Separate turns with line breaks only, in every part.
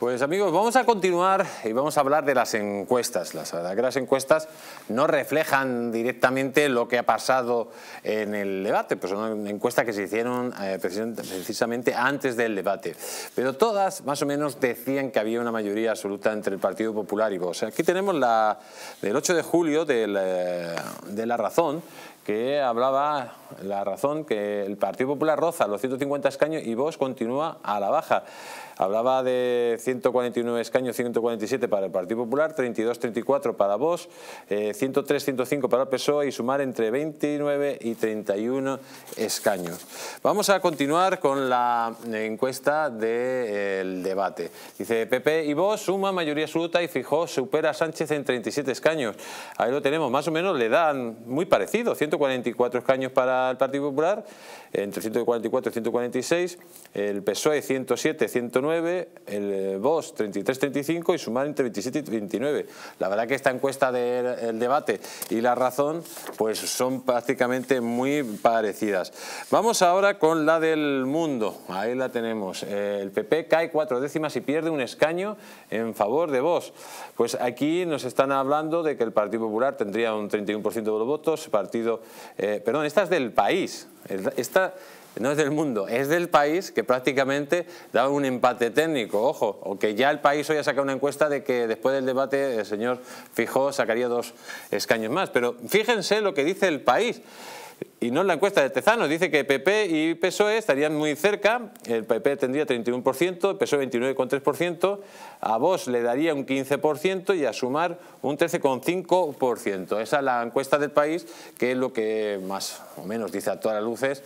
Pues amigos, vamos a continuar y vamos a hablar de las encuestas. Las las encuestas no reflejan directamente lo que ha pasado en el debate, pues son encuestas que se hicieron eh, precisamente antes del debate. Pero todas más o menos decían que había una mayoría absoluta entre el Partido Popular y Vox. Aquí tenemos la del 8 de julio eh, de la Razón, que hablaba la razón que el Partido Popular roza los 150 escaños y Vox continúa a la baja. Hablaba de 149 escaños, 147 para el Partido Popular, 32-34 para Vox, 103-105 eh, para el PSOE y sumar entre 29 y 31 escaños. Vamos a continuar con la encuesta del debate. Dice PP y Vox suma mayoría absoluta y fijó supera a Sánchez en 37 escaños. Ahí lo tenemos, más o menos le dan muy parecido, 144 escaños para el Partido Popular, entre 144 y 146, el PSOE 107, 109, el VOS 33, 35 y Sumar entre 27 y 29. La verdad que esta encuesta del debate y la razón pues son prácticamente muy parecidas. Vamos ahora con la del mundo, ahí la tenemos. El PP cae cuatro décimas y pierde un escaño en favor de Vos. Pues aquí nos están hablando de que el Partido Popular tendría un 31% de los votos, Partido eh, perdón, esta es del país, esta no es del mundo, es del país que prácticamente da un empate técnico, ojo, aunque ya el país hoy ha sacado una encuesta de que después del debate el señor Fijó sacaría dos escaños más, pero fíjense lo que dice el país. Y no es la encuesta de Tezano, dice que PP y PSOE estarían muy cerca, el PP tendría 31%, el PSOE 29,3%, a vos le daría un 15% y a Sumar un 13,5%. Esa es la encuesta del país, que es lo que más o menos dice a todas las luces,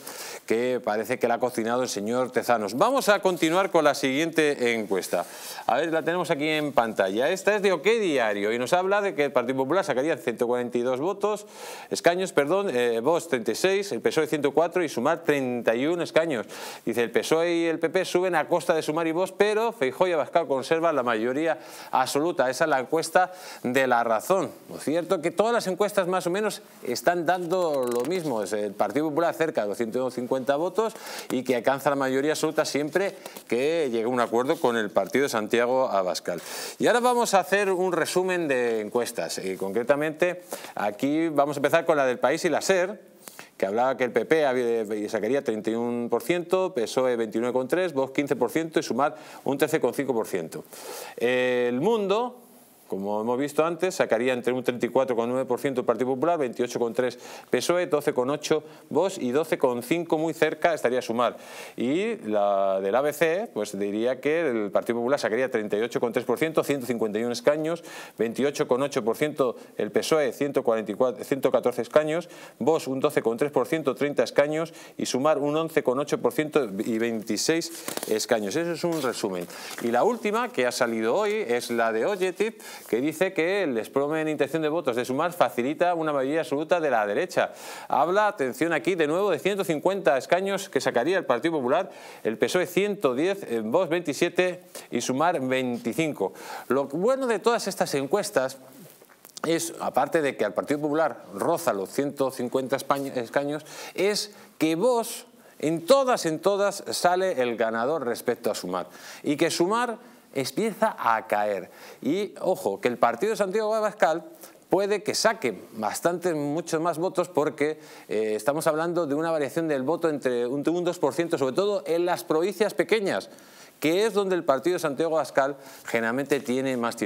que parece que la ha cocinado el señor Tezanos. Vamos a continuar con la siguiente encuesta. A ver, la tenemos aquí en pantalla. Esta es de OK Diario y nos habla de que el Partido Popular sacaría 142 votos, escaños, perdón, eh, vos el PSOE 104 y Sumar 31 escaños. Dice, el PSOE y el PP suben a costa de Sumar y vos, pero Feijóo y Abascal conservan la mayoría absoluta. Esa es la encuesta de la razón. Es cierto que todas las encuestas más o menos están dando lo mismo. Es el Partido Popular cerca de 250 votos y que alcanza la mayoría absoluta siempre que llegue a un acuerdo con el partido de Santiago Abascal. Y ahora vamos a hacer un resumen de encuestas. Eh, concretamente aquí vamos a empezar con la del país y la SER hablaba que el PP sacaría 31%, PSOE 29,3%, Vox 15% y Sumar un 13,5%. El Mundo como hemos visto antes, sacaría entre un 34,9% el Partido Popular, 28,3% PSOE, 12,8% Vox y 12,5% muy cerca estaría Sumar. Y la del ABC, pues diría que el Partido Popular sacaría 38,3%, 151 escaños, 28,8% el PSOE, 144, 114 escaños, Vox un 12,3%, 30 escaños y Sumar un 11,8% y 26 escaños. Eso es un resumen. Y la última que ha salido hoy es la de Tip que dice que el desplome en intención de votos de Sumar facilita una mayoría absoluta de la derecha. Habla, atención aquí, de nuevo de 150 escaños que sacaría el Partido Popular, el PSOE 110, Vox 27 y Sumar 25. Lo bueno de todas estas encuestas es, aparte de que al Partido Popular roza los 150 escaños, es que Vox en todas, en todas sale el ganador respecto a Sumar. Y que Sumar empieza a caer. Y ojo, que el partido de Santiago Abascal puede que saque bastantes, muchos más votos porque eh, estamos hablando de una variación del voto entre un, 2%, sobre todo en las provincias pequeñas, que es donde el partido de Santiago Abascal generalmente tiene más tiros